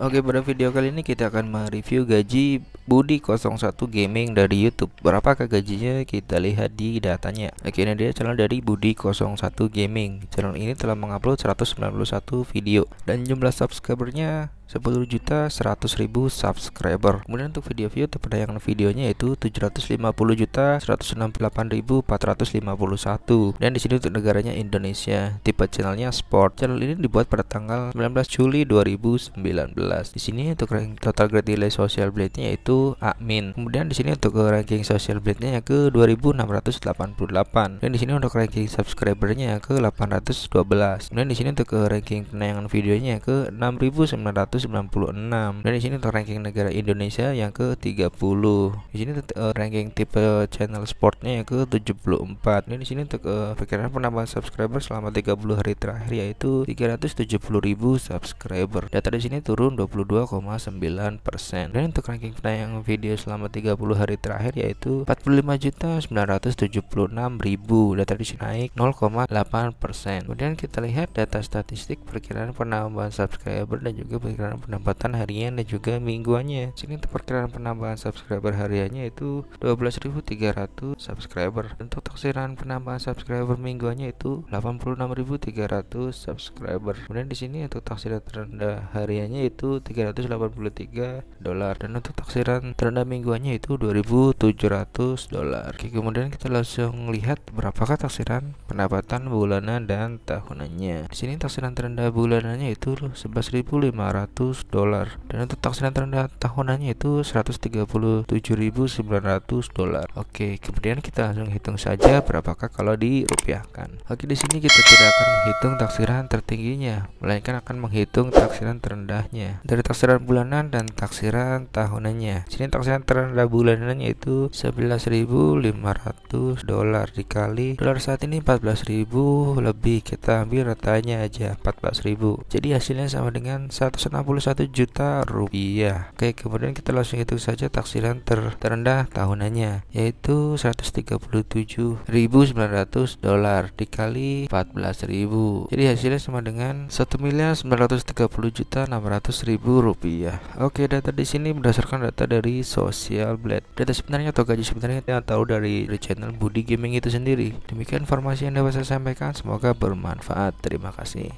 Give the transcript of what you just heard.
Oke pada video kali ini kita akan mereview gaji Budi 01 Gaming dari YouTube. Berapakah gajinya? Kita lihat di datanya. Oke ini dia channel dari Budi 01 Gaming. Channel ini telah mengupload 191 video dan jumlah subscribernya 10 juta 100 ribu subscriber kemudian untuk video view yang videonya yaitu 750 juta 168.451 dan disini untuk negaranya Indonesia tipe channelnya sport channel ini dibuat pada tanggal 19 Juli 2019 di sini untuk total grade nilai social blade nya yaitu admin kemudian di sini untuk ranking social blade nya ke 2688 dan di sini untuk ranking subscribernya ke 812 kemudian di sini untuk ranking penayangan videonya ke 6900 196 dan di sini untuk ranking negara Indonesia yang ke 30 di sini uh, ranking tipe channel sportnya yang ke 74 dan di sini untuk uh, eh, pikiran penambahan subscriber selama 30 hari terakhir yaitu 370.000 subscriber data di sini turun 22,9% dan untuk ranking penayang video selama 30 hari terakhir yaitu juta ribu. data di sini naik 0,8% kemudian kita lihat data statistik perkiraan penambahan subscriber dan juga perkiraan perkiraan pendapatan harian dan juga mingguannya. Sini perkiraan penambahan subscriber hariannya itu 12.300 subscriber. Untuk taksiran penambahan subscriber mingguannya itu 86.300 subscriber. Kemudian di sini untuk taksiran terendah hariannya itu 383 dolar dan untuk taksiran terendah mingguannya itu 2.700 dolar. Oke, kemudian kita langsung lihat berapakah taksiran pendapatan bulanan dan tahunannya. Di sini taksiran terendah bulanannya itu 11.500 dolar dan untuk taksiran terendah tahunannya itu 137.900 dolar oke kemudian kita langsung hitung saja berapakah kalau dirupiahkan oke di sini kita tidak akan menghitung taksiran tertingginya melainkan akan menghitung taksiran terendahnya dari taksiran bulanan dan taksiran tahunannya sini taksiran terendah bulanannya itu 11.500 dolar dikali dolar saat ini 14.000 lebih kita ambil ratanya aja 14.000 jadi hasilnya sama dengan 160 61 juta rupiah Oke kemudian kita langsung hitung saja taksiran ter terendah tahunannya yaitu 137.900 dolar dikali 14.000 jadi hasilnya sama dengan 1 miliar 930 juta 600 rupiah Oke data di sini berdasarkan data dari Social Blade data sebenarnya atau gaji sebenarnya yang tahu dari channel Budi Gaming itu sendiri demikian informasi yang dapat saya sampaikan semoga bermanfaat terima kasih